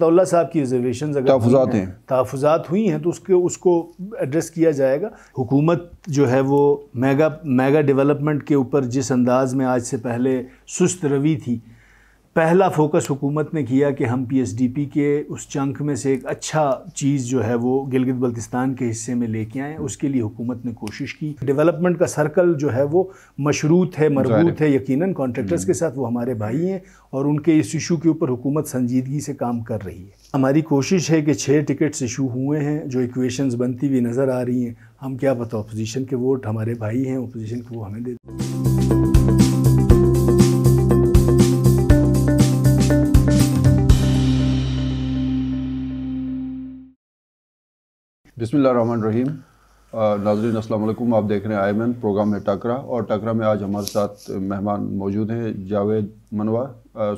तोल्ला साहब की रिजर्वेशन अगर तहफात हैं तहफात हुई हैं तो उसके उसको एड्रेस किया जाएगा हुकूमत जो है वो मेगा मेगा डेवलपमेंट के ऊपर जिस अंदाज में आज से पहले सुस्त रवि थी पहला फोकस हुकूमत ने किया कि हम पी के उस चंक में से एक अच्छा चीज़ जो है वो गिलगित बल्तिस्तान के हिस्से में लेके आएँ उसके लिए हुकूमत ने कोशिश की डेवलपमेंट का सर्कल जो है वो मशरूत है मरबूत है यकीनन कॉन्ट्रैक्टर्स के हम्म। साथ वो हमारे भाई हैं और उनके इस इशू के ऊपर हुकूमत संजीदगी से काम कर रही है हमारी कोशिश है कि छः टिकट्स इशू हुए हैं जो इक्वेशंस बनती हुई नज़र आ रही हैं हम क्या पता अपोजिशन के वोट हमारे भाई हैं अपोजिशन के वो हमें दे दें रहीम नाजरीन असलम आप देख रहे हैं आई एम प्रोग्राम है टकरा और टकरा में आज हमारे साथ मेहमान मौजूद हैं जावेद मनवा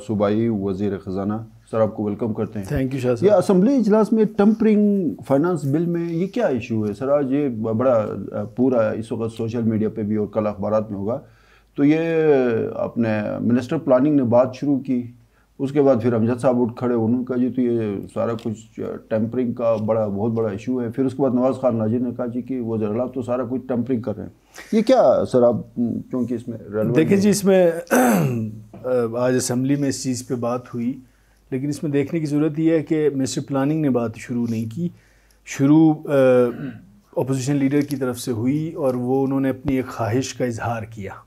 सूबाई वजीर ख़जाना सर आपको वेलकम करते हैं थैंक यू शाह ये असम्बली इजलास में टम्परिंग फाइनेंस बिल में ये क्या इशू है सर आज ये बड़ा पूरा इस वक्त सोशल मीडिया पर भी और कल अखबार में होगा तो ये अपने मिनिस्टर प्लानिंग ने बात शुरू की उसके बाद फिर अमजद साहब उठ खड़े उनका जी तो ये सारा कुछ टेम्परिंग का बड़ा बहुत बड़ा इशू है फिर उसके बाद नवाज़ खान नाजी ने कहा जी कि वो जरा तो सारा कुछ टेम्परिंग कर रहे हैं ये क्या सर आप क्योंकि इसमें देखिए जी इसमें आज असम्बली में इस चीज़ पर बात हुई लेकिन इसमें देखने की ज़रूरत यह है कि मिनिस्टर प्लानिंग ने बात शुरू नहीं की शुरू अपोजिशन लीडर की तरफ से हुई और वो उन्होंने अपनी एक ख्वाहिश का इजहार किया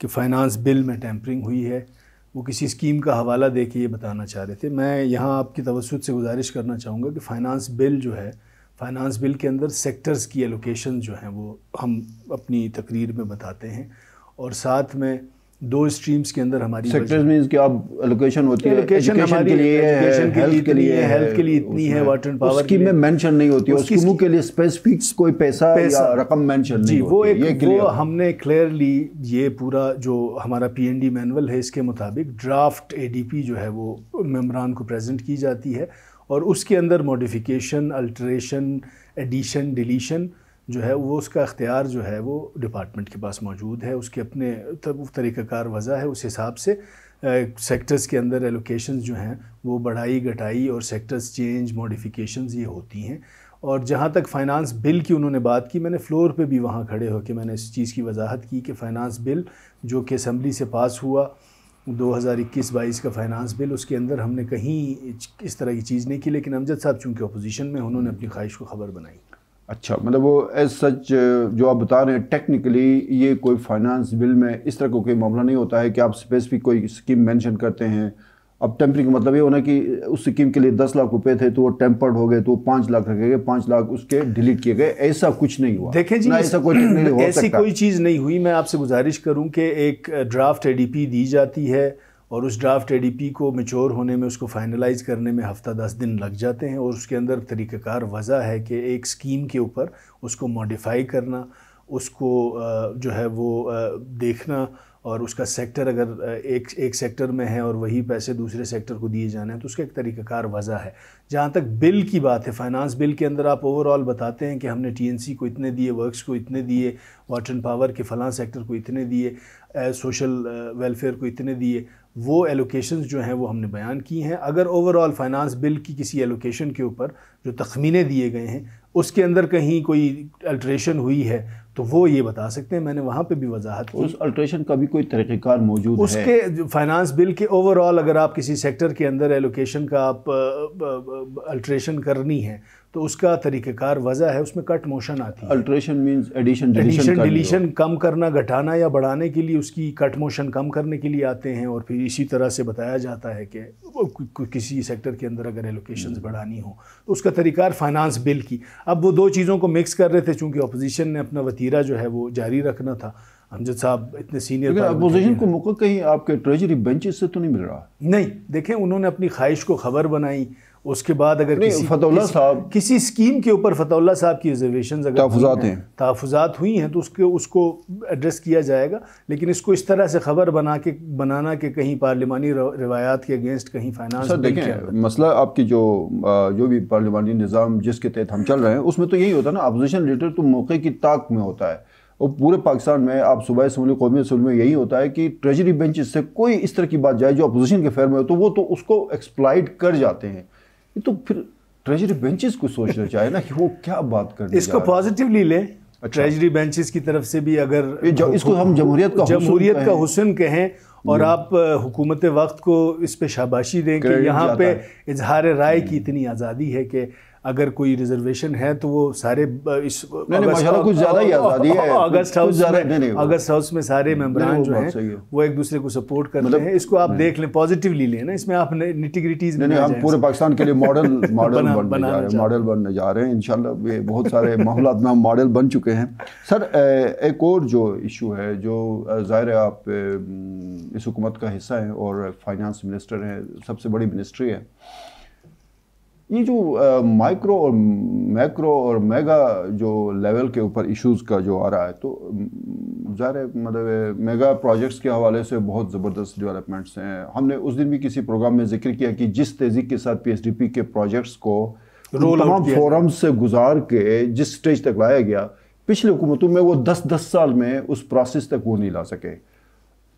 कि फाइनेंस बिल में टैंपरिंग हुई है वो किसी स्कीम का हवाला दे के ये बताना चाह रहे थे मैं यहाँ आपकी तवसत से गुजारिश करना चाहूँगा कि फ़ाइनेंस बिल जो है फ़ाइनेंस बिल के अंदर सेक्टर्स की एलोकेशन जो हैं वो हम अपनी तकरीर में बताते हैं और साथ में दो स्ट्रीम्स के अंदर हमारी सेक्टर्स मींस कि आप एलोकेशन होती है एजुकेशन के लिए एजुकेशन के लिए के लिए हेल्थ के लिए इतनी है वाटर एंड पावर की में मेंशन नहीं होती उसकी मुंह के लिए स्पेसिफिक कोई पैसा, या रकम मेंशन नहीं वो एक वो हमने क्लियरली ये पूरा जो हमारा पीएनडी मैनुअल है इसके मुताबिक ड्राफ्ट एडीपी जो है वो मेम्बरान को प्रेजेंट की जाती है और उसके अंदर मॉडिफिकेशन अल्ट्रेशन एडिशन डिलीशन जो है वो उसका अख्तियार जो है वो डिपार्टमेंट के पास मौजूद है उसके अपने तब तरीक़ाकार वजह है उस हिसाब से सेक्टर्स के अंदर एलोकेशन जो हैं वो बढ़ाई घटाई और सेक्टर्स चेंज मॉडिफिकेशन ये होती हैं और जहाँ तक फ़ाइनेंस बिल की उन्होंने बात की मैंने फ्लोर पे भी वहाँ खड़े होकर मैंने इस चीज़ की वजाहत की कि फ़ाइनेंस बिल जो कि असम्बली से पास हुआ 2021-22 का फाइनेंस बिल उसके अंदर हमने कहीं इस तरह की चीज़ नहीं की लेकिन अमजद साहब चूँकि अपोजिशन में उन्होंने अपनी ख्वाहिश को खबर बनाई अच्छा मतलब वो एज सच जो आप बता रहे हैं टेक्निकली ये कोई फाइनेंस बिल में इस तरह का को कोई मामला नहीं होता है कि आप स्पेसिफिक कोई स्कीम मेंशन करते हैं अब टेम्परिंग का मतलब ये होना कि उस स्कीम के लिए दस लाख रुपए थे तो वो टेम्पर्ड हो गए तो पाँच लाख रखे गए पाँच लाख उसके डिलीट किए गए ऐसा कुछ नहीं हुआ देखें जी ऐसा कोई ऐसी कोई चीज़ नहीं हुई मैं आपसे गुजारिश करूँ कि एक ड्राफ्ट ए दी जाती है और उस ड्राफ्ट एडीपी को मेच्योर होने में उसको फाइनलाइज़ करने में हफ्ता दस दिन लग जाते हैं और उसके अंदर तरीक़ाकार वजह है कि एक स्कीम के ऊपर उसको मॉडिफाई करना उसको जो है वो देखना और उसका सेक्टर अगर एक एक सेक्टर में है और वही पैसे दूसरे सेक्टर को दिए जाने हैं तो उसका एक तरीक़ाकार वजह है जहाँ तक बिल की बात है फाइनेंस बिल के अंदर आप ओवरऑल बताते हैं कि हमने टीएनसी को इतने दिए वर्क्स को इतने दिए वाटर एंड पावर के फलां सेक्टर को इतने दिए सोशल वेलफेयर को इतने दिए वो एलोकेशन जो हैं वो हमने बयान की हैं अगर ओवरऑल फाइनेंस बिल की किसी एलोकेशन के ऊपर जो तखमीने दिए गए हैं उसके अंदर कहीं कोई अल्ट्रेशन हुई है तो वो ये बता सकते हैं मैंने वहाँ पे भी वजाहत की उस अल्ट्रेशन का भी कोई तरीक़ार मौजूद उसके फाइनेंस बिल के ओवरऑल अगर आप किसी सेक्टर के अंदर एलोकेशन का आप अल्ट्रेशन करनी है तो उसका तरीक़ेकार वजह है उसमें कट मोशन आती है alteration means addition addition deletion कम करना घटाना या बढ़ाने के लिए उसकी कट मोशन कम करने के लिए आते हैं और फिर इसी तरह से बताया जाता है कि किसी सेक्टर के अंदर अगर एलोकेशन hmm. बढ़ानी हो तो उसका तरीक़ार फाइनेंस बिल की अब वो दो चीज़ों को मिक्स कर रहे थे चूँकि अपोजिशन ने अपना वतीरा जो है वो जारी रखना था हमजद साहब इतने सीनियर अपोजिशन को मौका कहीं आपके ट्रेजरी बेंचेस से तो नहीं मिल रहा नहीं देखें उन्होंने अपनी ख्वाहिश को खबर बनाई उसके बाद अगर किसी फतौल्ला साहब किसी स्कीम के ऊपर फतौल्ला साहब की रिजर्वेशन अगर तहफात हैं तहफात हुई हैं तो उसके उसको एड्रेस किया जाएगा लेकिन इसको इस तरह से खबर बना के बनाना कि कहीं पार्लिमानी रवायात के अगेंस्ट कहीं फाइनेंस देखें मसला आपकी जो जो भी पार्लिमानी निज़ाम जिसके तहत हम चल रहे हैं उसमें तो यही होता है ना अपोजिशन लीडर तो मौके की ताक में होता है और पूरे पाकिस्तान में आप सुबह इसम्बली कौमी असम्बली में यही होता है कि ट्रेजरी बेंच से कोई इस तरह की बात जाए जो अपोजिशन के फेयर में हो तो वो तो उसको एक्सप्लाइड कर जाते हैं ये तो फिर ट्रेजरी बेंचेस को सोचना चाहिए ना कि वो क्या बात कर इसको पॉजिटिवली ले ट्रेजरी अच्छा। बेंचेस की तरफ से भी अगर इसको हम जमहूरियत का जमहूरियत का हुसन कहें और हम्म। आप हुकूमत वक्त को इस पे शाबाशी दें कि यहाँ पे इजहार राय की हम्म। इतनी आज़ादी है कि अगर कोई रिजर्वेशन है तो वो सारे इस नहीं, नहीं, कुछ ज़्यादा ही आज़ादी है अगस्त हाउस में अगस्त हाउस में सारे मेम्बरान जो हैं वो एक दूसरे को सपोर्ट करते मतलब- हैं इसको आप देख लें पॉजिटिवली लें ना इसमें आप निटिग्रिटीज हम पूरे पाकिस्तान के लिए मॉडल मॉडल बनने जा रहे हैं मॉडल बनने जा रहे हैं इनशाला ये बहुत सारे माहौलत में मॉडल बन चुके हैं सर एक और जो इशू है जो ज़ाहिर है आप इस हुकूमत का हिस्सा हैं और फाइनेंस मिनिस्टर हैं सबसे बड़ी मिनिस्ट्री है ये जो माइक्रो और मैक्रो और मेगा जो लेवल के ऊपर इश्यूज़ का जो आ रहा है तो ज़ाहिर मतलब मेगा प्रोजेक्ट्स के हवाले से बहुत ज़बरदस्त डेवलपमेंट्स हैं हमने उस दिन भी किसी प्रोग्राम में जिक्र किया कि जिस तेज़ी के साथ पी के प्रोजेक्ट्स को तमाम फोरम से गुजार के जिस स्टेज तक लाया गया पिछले हुकूमतों में वो दस दस साल में उस प्रोसेस तक वो नहीं ला सके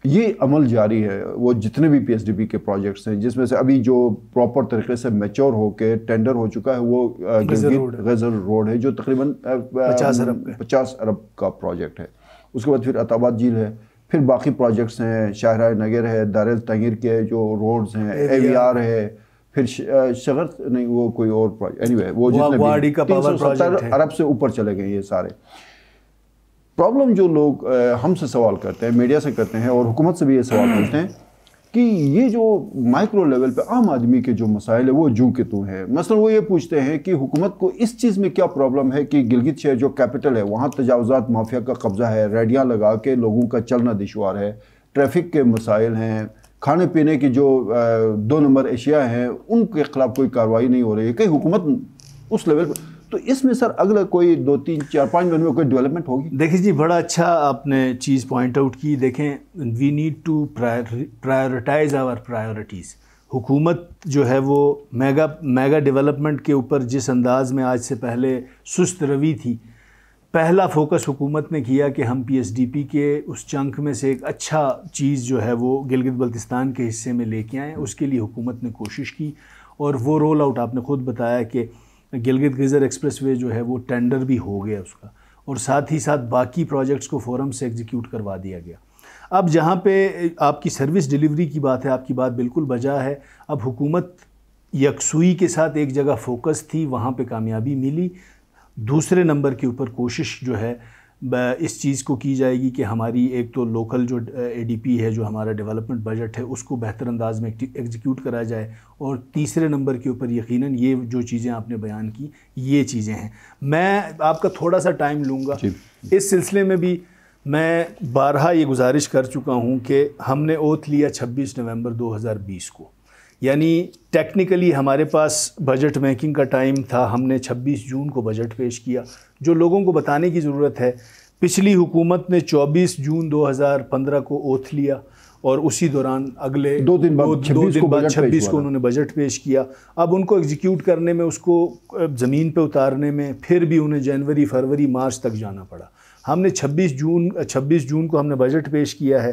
ये अमल जारी है वो जितने भी पीएसडीपी के प्रोजेक्ट्स हैं जिसमें से अभी जो प्रॉपर तरीके से मेच्योर होकर टेंडर हो चुका है वो uh, गजर रोड है जो तकरीबन पचास uh, अरब uh, पचास अरब का प्रोजेक्ट है उसके बाद फिर अताबाद झील है फिर बाकी प्रोजेक्ट्स हैं शाहरा नगर है दार तंगीर के जो रोड्स हैं ए है फिर शगर नहीं वो कोई और प्रोजेक्ट anyway, वो जितने अरब से ऊपर चले गए ये सारे प्रॉब्लम जो लोग हमसे सवाल करते हैं मीडिया से करते हैं और हुकूमत से भी ये सवाल करते हैं कि ये जो माइक्रो लेवल पे आम आदमी के जो मसाइल है वो जू के तू तो हैं मसलन वो ये पूछते हैं कि हुकूमत को इस चीज़ में क्या प्रॉब्लम है कि गिलगित शहर जो कैपिटल है वहाँ तजावज़ात माफिया का कब्ज़ा है रेडियाँ लगा के लोगों का चलना दुशवार है ट्रैफिक के मसाइल हैं खाने पीने की जो दो नंबर एशिया हैं उनके ख़िलाफ़ कोई कार्रवाई नहीं हो रही है कई हुकूमत उस लेवल पर तो इसमें सर अगला कोई दो तीन चार पाँच महीने में कोई डेवलपमेंट होगी देखिए जी बड़ा अच्छा आपने चीज़ पॉइंट आउट की देखें we need to prioritize our priorities हुकूमत जो है वो मेगा मेगा डेवलपमेंट के ऊपर जिस अंदाज में आज से पहले सुस्त रवि थी पहला फोकस हुकूमत ने किया कि हम पी के उस चंक में से एक अच्छा चीज़ जो है वो गिलगित बल्तिस्तान के हिस्से में लेके आएँ उसके लिए हुकूमत ने कोशिश की और वो रोल आउट आपने ख़ुद बताया कि गिलगित एक्सप्रेस वे जो है वो टेंडर भी हो गया उसका और साथ ही साथ बाकी प्रोजेक्ट्स को फोरम से एग्जीक्यूट करवा दिया गया अब जहाँ पे आपकी सर्विस डिलीवरी की बात है आपकी बात बिल्कुल बजा है अब हुकूमत यकसुई के साथ एक जगह फोकस थी वहाँ पे कामयाबी मिली दूसरे नंबर के ऊपर कोशिश जो है इस चीज़ को की जाएगी कि हमारी एक तो लोकल जो एडीपी है जो हमारा डेवलपमेंट बजट है उसको बेहतर अंदाज में एग्जीक्यूट कराया जाए और तीसरे नंबर के ऊपर यकीनन ये जो चीज़ें आपने बयान की ये चीज़ें हैं मैं आपका थोड़ा सा टाइम लूँगा इस सिलसिले में भी मैं बारहा ये गुजारिश कर चुका हूँ कि हमने ओथ लिया 26 नवंबर 2020 को यानी टेक्निकली हमारे पास बजट मेकिंग का टाइम था हमने 26 जून को बजट पेश किया जो लोगों को बताने की ज़रूरत है पिछली हुकूमत ने 24 जून 2015 को ओथ लिया और उसी दौरान अगले दो दिन बाद दो, दिन बाद छब्बीस को उन्होंने बजट पेश किया अब उनको एग्जीक्यूट करने में उसको ज़मीन पे उतारने में फिर भी उन्हें जनवरी फरवरी मार्च तक जाना पड़ा हमने 26 जून 26 जून को हमने बजट पेश किया है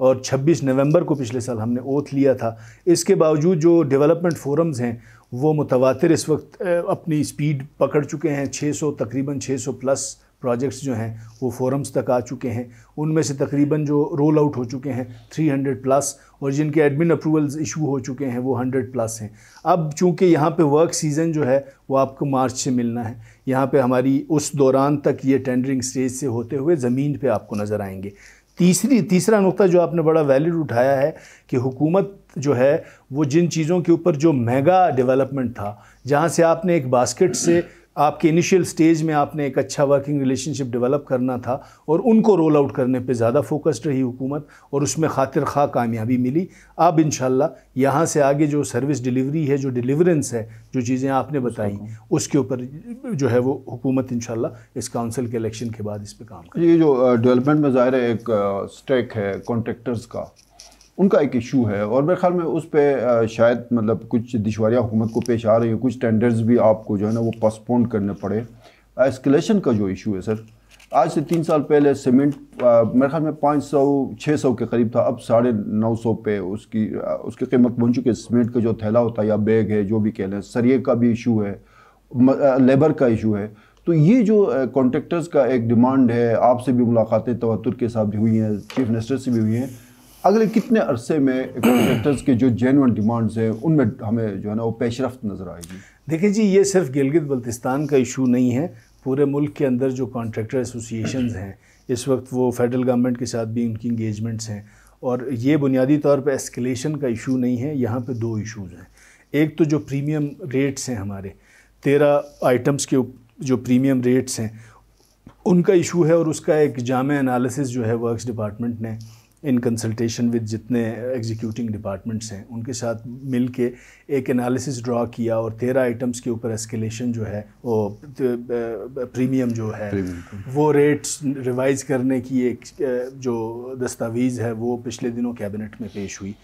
और 26 नवंबर को पिछले साल हमने ओथ लिया था इसके बावजूद जो डेवलपमेंट फोरम्स हैं वो मुतवातर इस वक्त अपनी स्पीड पकड़ चुके हैं 600 तकरीबन 600 प्लस प्रोजेक्ट्स जो हैं वो फोरम्स तक आ चुके हैं उनमें से तकरीबन जो रोल आउट हो चुके हैं 300 प्लस और जिनके एडमिन अप्रूवल्स इशू हो चुके हैं वो 100 प्लस हैं अब चूंकि यहाँ पे वर्क सीज़न जो है वो आपको मार्च से मिलना है यहाँ पे हमारी उस दौरान तक ये टेंडरिंग स्टेज से होते हुए ज़मीन पे आपको नज़र आएंगे तीसरी तीसरा नुक्ता जो आपने बड़ा वैलिड उठाया है कि हुकूमत जो है वो जिन चीज़ों के ऊपर जो मेगा डेवलपमेंट था जहाँ से आपने एक बास्केट से आपके इनिशियल स्टेज में आपने एक अच्छा वर्किंग रिलेशनशिप डेवलप करना था और उनको रोल आउट करने पे ज़्यादा फोकस्ड रही हुकूमत और उसमें खातिर खा कामयाबी मिली अब इन यहाँ से आगे जो सर्विस डिलीवरी है जो डिलीवरेंस है जो चीज़ें आपने बताई उसके ऊपर जो है वो हुकूमत इन इस काउंसिल के इलेक्शन के बाद इस पर काम ये जो डेवलपमेंट में ज़ाहिर है एक स्टेक है कॉन्ट्रेक्टर्स का उनका एक इशू है और मेरे ख्याल में उस पर शायद मतलब कुछ दिशवारियाँ हुकूमत को पेश आ रही है कुछ टेंडर्स भी आपको जो है ना वो पोस्टपोन करने पड़े एस्केलेशन का जो इशू है सर आज से तीन साल पहले सीमेंट मेरे ख्याल में पाँच सौ छः सौ के करीब था अब साढ़े नौ सौ पे उसकी आ, उसकी कीमत बन चुकी है सीमेंट का जो थैला होता है या बैग है जो भी कह लें सरिये का भी इशू है लेबर का इशू है तो ये जो कॉन्ट्रेक्टर्स का एक डिमांड है आपसे भी मुलाकातें तवतुर के साथ भी हुई हैं चीफ मिनिस्टर से भी हुई हैं अगले कितने अरसे में कॉन्ट्रैक्टर्स के जो जेनवन डिमांड्स हैं उनमें हमें जो है ना वो पेशरफ नज़र आएगी देखिए जी ये सिर्फ गिलगित बल्तिस्तान का इशू नहीं है पूरे मुल्क के अंदर जो कॉन्ट्रेक्टर एसोसिएशन हैं इस वक्त वो फेडरल गवर्नमेंट के साथ भी उनकी इंगेजमेंट्स हैं और ये बुनियादी तौर पर एस्केलेशन का इशू नहीं है यहाँ पर दो इशूज़ हैं एक तो जो प्रीमियम रेट्स हैं हमारे तेरह आइटम्स के जो प्रीमियम रेट्स हैं उनका इशू है और उसका एक जाम एनालिसिस जो है वर्क्स डिपार्टमेंट ने इन कंसल्टेशन विद जितने एग्जीक्यूटिंग डिपार्टमेंट्स हैं उनके साथ मिल के एक एनालिसिस ड्रा किया और तेरह आइटम्स के ऊपर एस्केलेशन जो है वो प्रीमियम जो है वो रेट्स रिवाइज करने की एक जो दस्तावेज़ है वो पिछले दिनों कैबिनेट में पेश हुई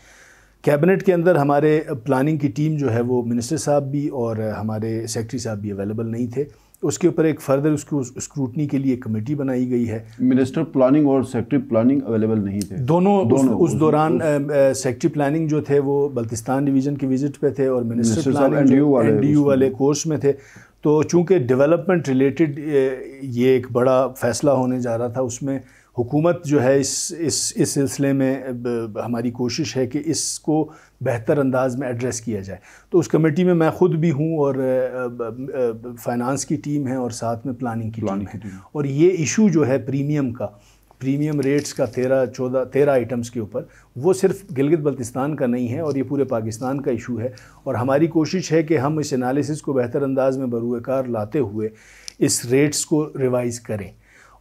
कैबिनेट के अंदर हमारे प्लानिंग की टीम जो है वो मिनिस्टर साहब भी और हमारे सेक्रेटरी साहब भी अवेलेबल नहीं थे उसके ऊपर एक फर्दर उसको स्क्रूटनी के लिए कमेटी बनाई गई है मिनिस्टर प्लानिंग और सेक्टरी प्लानिंग अवेलेबल नहीं थे दोनों, दोनों उस, उस दौरान सेक्ट्री प्लानिंग जो थे वो बल्तिस्तान डिवीज़न के विजिट पे थे और मिनिस्टर प्लानिंग यू वाले कोर्स में थे तो चूँकि डेवलपमेंट रिलेटेड ये एक बड़ा फैसला होने जा रहा था उसमें हुकूमत जो है इस इस इस सिलसिले में हमारी कोशिश है कि इसको बेहतर अंदाज में एड्रेस किया जाए तो उस कमेटी में मैं ख़ुद भी हूँ और फाइनेंस की टीम है और साथ में प्लानिंग की प्लानिंग टीम, टीम है और ये इशू जो है प्रीमियम का प्रीमियम रेट्स का तेरह चौदह तेरह आइटम्स के ऊपर वो सिर्फ गिलगित बल्तिस्तान का नहीं है और ये पूरे पाकिस्तान का इशू है और हमारी कोशिश है कि हम इस एनालिसिस को बेहतर अंदाज में बरूकार लाते हुए इस रेट्स को रिवाइज़ करें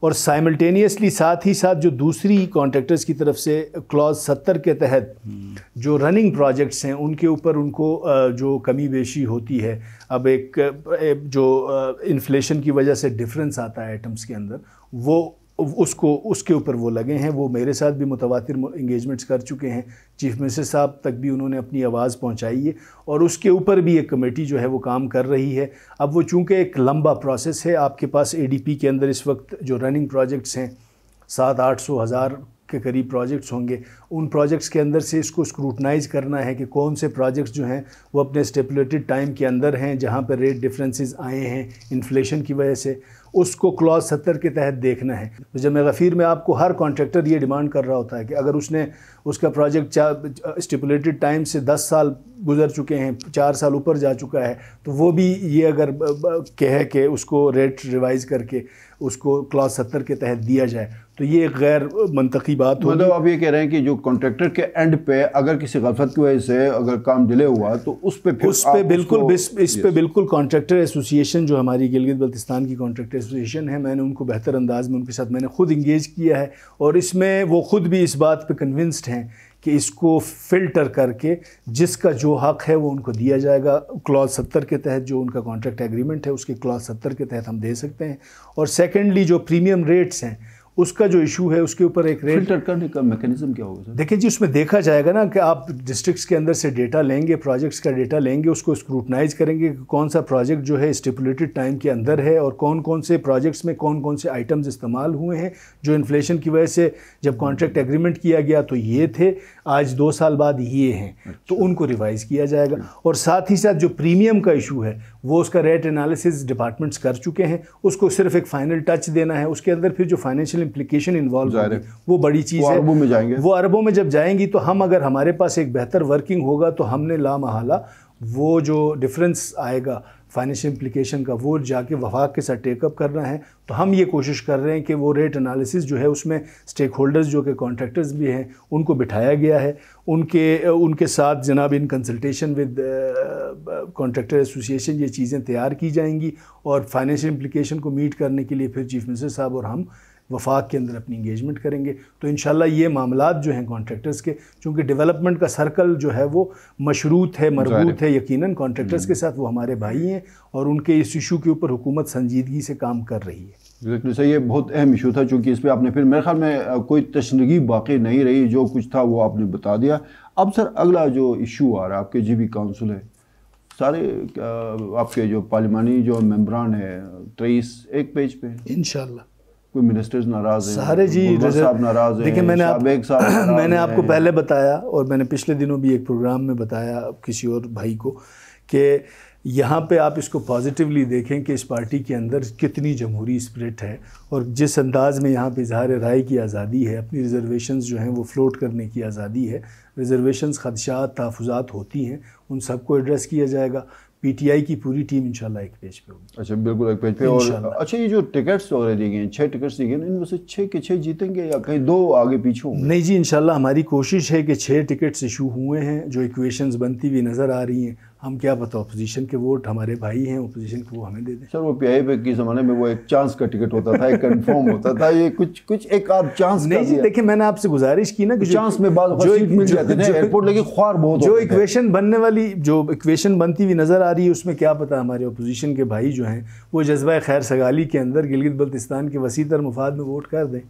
और साइमल्टेनियसली साथ ही साथ जो दूसरी कॉन्ट्रैक्टर्स की तरफ से क्लॉज सत्तर के तहत जो रनिंग प्रोजेक्ट्स हैं उनके ऊपर उनको जो कमी बेशी होती है अब एक जो इन्फ्लेशन की वजह से डिफरेंस आता है आइटम्स के अंदर वो उसको उसके ऊपर वो लगे हैं वो मेरे साथ भी मुतवातिर इंगेजमेंट्स कर चुके हैं चीफ मिनिस्टर साहब तक भी उन्होंने अपनी आवाज़ पहुंचाई है और उसके ऊपर भी एक कमेटी जो है वो काम कर रही है अब वो चूँकि एक लंबा प्रोसेस है आपके पास एडीपी के अंदर इस वक्त जो रनिंग प्रोजेक्ट्स हैं सात आठ सौ हज़ार के करीब प्रोजेक्ट्स होंगे उन प्रोजेक्ट्स के अंदर से इसको स्क्रूटनाइज करना है कि कौन से प्रोजेक्ट्स जो हैं वो अपने स्टेपुलेटेड टाइम के अंदर हैं जहाँ पर रेट डिफरेंसेस आए हैं इन्फ्लेशन की वजह से उसको क्लॉज सत्तर के तहत देखना है तो जब मैं गफ़ीर में आपको हर कॉन्ट्रैक्टर ये डिमांड कर रहा होता है कि अगर उसने उसका प्रोजेक्ट स्टिपुलेटेड टाइम से दस साल गुजर चुके हैं चार साल ऊपर जा चुका है तो वो भी ये अगर कहे कि उसको रेट रिवाइज़ करके उसको क्लास सत्तर के तहत दिया जाए तो ये एक गैर मनतकी बात हो मतलब आप ये कह रहे हैं कि जो कॉन्ट्रैक्टर के एंड पे अगर किसी गलफत की वजह से अगर काम डिले हुआ तो उस पर उस पर बिल्कुल इस पर बिल्कुल कॉन्ट्रैक्टर एसोसिएशन जो हमारी गिलगित बल्तिस्तान की कॉन्ट्रैक्टर एसोसिएशन है मैंने उनको बेहतर अंदाज में उनके साथ मैंने खुद इंगेज किया है और इसमें वो खुद भी इस बात पर कन्विंस्ड हैं कि इसको फिल्टर करके जिसका जो हक है वो उनको दिया जाएगा क्लॉज सत्तर के तहत जो उनका कॉन्ट्रैक्ट एग्रीमेंट है उसके क्लॉज सत्तर के तहत हम दे सकते हैं और सेकेंडली जो प्रीमियम रेट्स हैं उसका जो इशू है उसके ऊपर एक रेट फिल्टर करने का मैकेनिज्म क्या होगा देखिए जी उसमें देखा जाएगा ना कि आप डिस्ट्रिक्ट्स के अंदर से डेटा लेंगे प्रोजेक्ट्स का डेटा लेंगे उसको स्क्रूटनाइज करेंगे कि कौन सा प्रोजेक्ट जो है स्टिपुलेटेड टाइम के अंदर है और कौन कौन से प्रोजेक्ट्स में कौन कौन से आइटम्स इस्तेमाल हुए हैं जो इन्फ्लेशन की वजह से जब कॉन्ट्रैक्ट एग्रीमेंट किया गया तो ये थे आज दो साल बाद ये हैं तो अच्छा। तो उनको रिवाइज़ किया जाएगा और साथ ही साथ जो प्रीमियम का इशू है वो उसका रेट एनालिसिस डिपार्टमेंट्स कर चुके हैं उसको सिर्फ एक फाइनल टच देना है उसके अंदर फिर जो फाइनेंशियल इम्प्लीकेशन इन्वॉल्व वो बड़ी चीज़ है अरबों में जाएंगे वो अरबों में जब जाएंगी तो हम अगर हमारे पास एक बेहतर वर्किंग होगा तो हमने लामहला वो जो डिफरेंस आएगा फाइनेंशियल इम्प्लीकेशन का वो जाके वफाक के साथ टेकअप करना है तो हम ये कोशिश कर रहे हैं कि वो रेट एनालिसिस जो है उसमें स्टेक होल्डर्स जो कि कॉन्ट्रैक्टर्स भी हैं उनको बिठाया गया है उनके उनके साथ जनाब in consultation with contractor association ये चीज़ें तैयार की जाएंगी और फाइनेंशियल इम्प्लीकेशन को मीट करने के लिए फिर चीफ मिनिस्टर साहब और हम वफाक के अंदर अपनी इंगेजमेंट करेंगे तो इन ये मामला जो हैं कॉन्ट्रेक्टर्स के चूँकि डेवलपमेंट का सर्कल जो है वो मशरूत है मरबूत है यकीन कॉन्ट्रेक्टर्स के हम्म। साथ वो हमारे भाई हैं और उनके इस इशू के ऊपर हुकूमत संजीदगी से काम कर रही है एग्जैक्टली सर ये बहुत अहम इशू था चूँकि इस पर आपने फिर मेरे ख्याल में कोई तशनगी बाकी नहीं रही जो कुछ था वो आपने बता दिया अब सर अगला जो इशू आ रहा है आपके जी बी काउंसिल है सारे आपके जो पार्लिमानी जो मेम्बरान है तेईस एक पेज पे इन कोई मिनिस्टर्स नाराज हैं सारे जी साहब नाराज हैं देखिए मैंने आप, साहब मैंने आपको पहले बताया और मैंने पिछले दिनों भी एक प्रोग्राम में बताया किसी और भाई को कि यहाँ पे आप इसको पॉजिटिवली देखें कि इस पार्टी के अंदर कितनी जमहूरी स्प्रिट है और जिस अंदाज़ में यहाँ पे इजहार राय की आज़ादी है अपनी रिजर्वेशंस जो हैं वो फ्लोट करने की आज़ादी है रिजर्वेशंस खदशात तहफात होती हैं उन सबको एड्रेस किया जाएगा पीटीआई की पूरी टीम इंशाल्लाह एक पेज पे होगी अच्छा बिल्कुल एक पेज पे और अच्छा ये जो टिकट्स वगैरह दिए गए छह टिकट्स दी गई इनमें से छह के छह जीतेंगे या कहीं दो आगे पीछे होंगे नहीं जी इंशाल्लाह हमारी कोशिश है कि छह टिकट्स इशू हुए हैं जो इक्वेशंस बनती हुई नज़र आ रही हैं हम क्या पता अपोजिशन के वोट हमारे भाई हैं अपोजिशन के वो हमें दे दें सर वो पी पे के ज़माने में वो एक चांस का टिकट होता था एक कंफर्म होता था ये कुछ कुछ एक आध चांस नहीं जी देखिए मैंने आपसे गुजारिश की ना कि चांस तो में बाद जो मिल जाते हैं एयरपोर्ट लेकिन ख्वार बहुत जो इक्वेशन बनने वाली जो इक्वेशन बनती हुई नज़र आ रही है उसमें क्या पता हमारे अपोजिशन के भाई जो हैं वो जज्बा खैर सगाली के अंदर गिलगित बल्तिस्तान के वसीतर मुफाद में वोट कर दें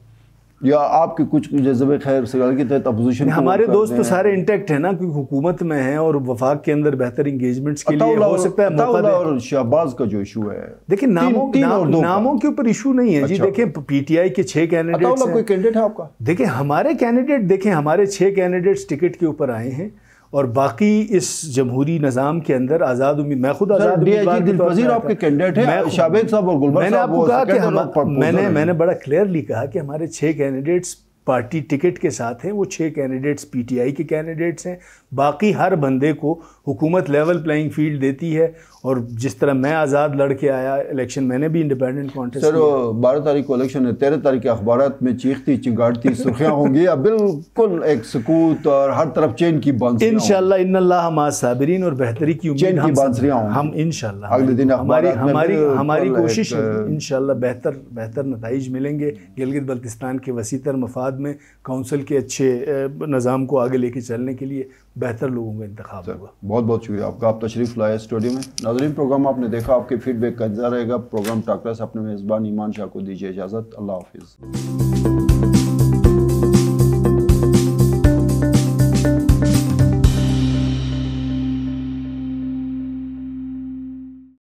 या आपके कुछ जज्बे खैर सगाल के तहत अपोजिशन हमारे दोस्त तो सारे इंटेक्ट है ना क्योंकि हुकूमत में है और वफाक के अंदर बेहतर इंगेजमेंट्स के लिए हो सकता है मौका और शहबाज का जो इशू है देखिए नामों तीन, नाम, और नामों के ऊपर इशू नहीं है जी अच्छा। देखें पीटीआई के छह कैंडिडेट कोई कैंडिडेट है आपका देखिए हमारे कैंडिडेट देखें हमारे छह कैंडिडेट्स टिकट के ऊपर आए हैं और बाकी इस जमहूरी निज़ाम के अंदर आज़ाद उम्मीद मैं खुद आजादी मैंने मैंने मैंने बड़ा क्लियरली कहा कि हमारे छः कैंडिडेट्स पार्टी टिकट के साथ हैं वो छह कैंडिडेट्स पीटीआई के कैंडिडेट्स हैं बाकी हर बंदे को हुकूमत लेवल प्लेइंग फील्ड देती है और जिस तरह मैं आज़ाद लड़ के आया इलेक्शन मैंने भी इंडिपेंडेंट कॉन्टेस्ट सर बारह तारीख को इलेक्शन है तेरह तारीख के अखबार में चीखती चिंगाड़ती सुर्खियाँ होंगी अब बिल्कुल एक सकूत और हर तरफ चेन की बात इन शाला साबरीन और बेहतरी की उम्मीद हम बांसरियाँ हम इन अगले दिन हमारी हमारी हमारी कोशिश है इन बेहतर बेहतर नतज मिलेंगे गिलगित बल्तिस्तान के वसीतर मफाद में काउंसिल के अच्छे निज़ाम को आगे लेके चलने के लिए बेहतर लोगों का इंतखा होगा बहुत बहुत शुक्रिया आपका आप तशरीफ़ लाए स्टूडियो में नाजरीन प्रोग्राम आपने देखा आपके फीडबैक का इंतजार रहेगा प्रोग्राम टाकर अपने मेज़बान ईमान शाह को दीजिए इजाज़त अल्लाह हाफिज़